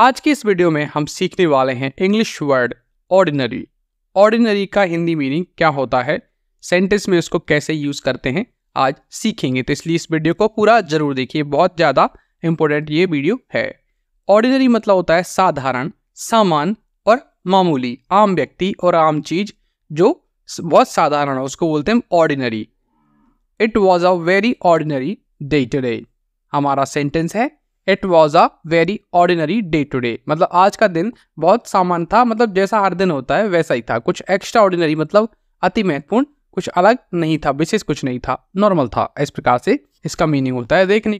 आज की इस वीडियो में हम सीखने वाले हैं इंग्लिश वर्ड ऑर्डिनरी ऑर्डिनरी का हिंदी मीनिंग क्या होता है सेंटेंस में उसको कैसे यूज़ करते हैं आज सीखेंगे तो इसलिए इस वीडियो को पूरा जरूर देखिए बहुत ज़्यादा इंपॉर्टेंट ये वीडियो है ऑर्डिनरी मतलब होता है साधारण सामान और मामूली आम व्यक्ति और आम चीज जो बहुत साधारण है उसको बोलते हैं ordinary it was a very ordinary day today हमारा सेंटेंस है it was a very ordinary day today मतलब आज का दिन बहुत सामान्य था मतलब जैसा हर दिन होता है वैसा ही था कुछ एक्स्ट्रा ऑर्डिनरी मतलब अति महत्वपूर्ण कुछ अलग नहीं था विशेष कुछ नहीं था नॉर्मल था इस प्रकार से इसका मीनिंग होता है देखने